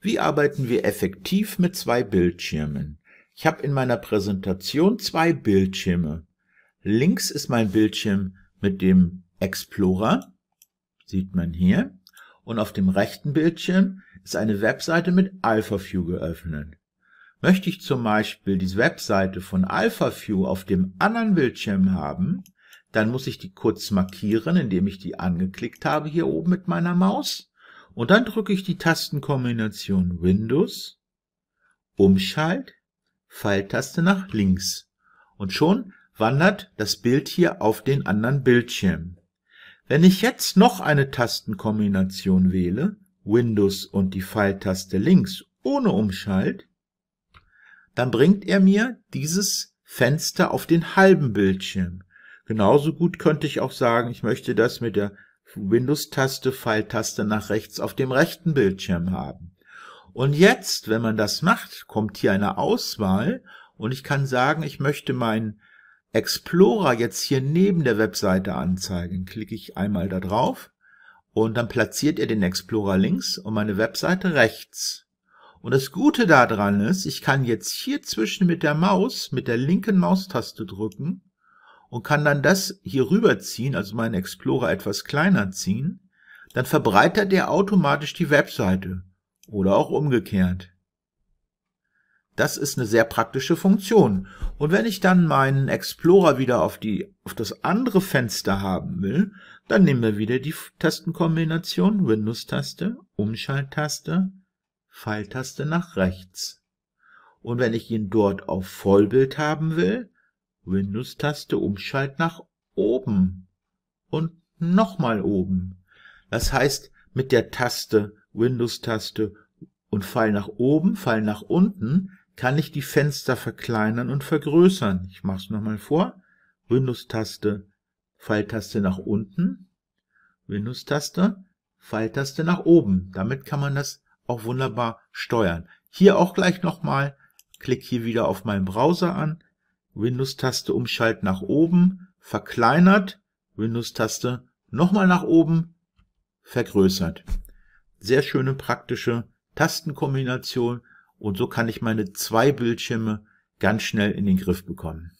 Wie arbeiten wir effektiv mit zwei Bildschirmen? Ich habe in meiner Präsentation zwei Bildschirme. Links ist mein Bildschirm mit dem Explorer, sieht man hier, und auf dem rechten Bildschirm ist eine Webseite mit AlphaView geöffnet. Möchte ich zum Beispiel die Webseite von AlphaView auf dem anderen Bildschirm haben, dann muss ich die kurz markieren, indem ich die angeklickt habe hier oben mit meiner Maus und dann drücke ich die Tastenkombination Windows, Umschalt, Pfeiltaste nach links und schon wandert das Bild hier auf den anderen Bildschirm. Wenn ich jetzt noch eine Tastenkombination wähle, Windows und die Pfeiltaste links ohne Umschalt, dann bringt er mir dieses Fenster auf den halben Bildschirm. Genauso gut könnte ich auch sagen, ich möchte das mit der Windows-Taste, Pfeiltaste nach rechts auf dem rechten Bildschirm haben. Und jetzt, wenn man das macht, kommt hier eine Auswahl und ich kann sagen, ich möchte meinen Explorer jetzt hier neben der Webseite anzeigen. Klicke ich einmal da drauf und dann platziert er den Explorer links und meine Webseite rechts. Und das Gute daran ist, ich kann jetzt hier zwischen mit der Maus, mit der linken Maustaste drücken und kann dann das hier rüberziehen, also meinen Explorer etwas kleiner ziehen, dann verbreitert er automatisch die Webseite oder auch umgekehrt. Das ist eine sehr praktische Funktion. Und wenn ich dann meinen Explorer wieder auf, die, auf das andere Fenster haben will, dann nehmen wir wieder die Tastenkombination Windows-Taste, Umschalttaste, Pfeiltaste nach rechts. Und wenn ich ihn dort auf Vollbild haben will, Windows-Taste Umschalt nach oben und nochmal oben. Das heißt, mit der Taste, Windows-Taste und Pfeil nach oben, Pfeil nach unten, kann ich die Fenster verkleinern und vergrößern. Ich mache es nochmal vor. Windows-Taste, Pfeiltaste nach unten, Windows-Taste, Pfeiltaste nach oben. Damit kann man das auch wunderbar steuern. Hier auch gleich nochmal, klick hier wieder auf meinen Browser an, Windows-Taste umschalt nach oben, verkleinert, Windows-Taste nochmal nach oben, vergrößert. Sehr schöne praktische Tastenkombination und so kann ich meine zwei Bildschirme ganz schnell in den Griff bekommen.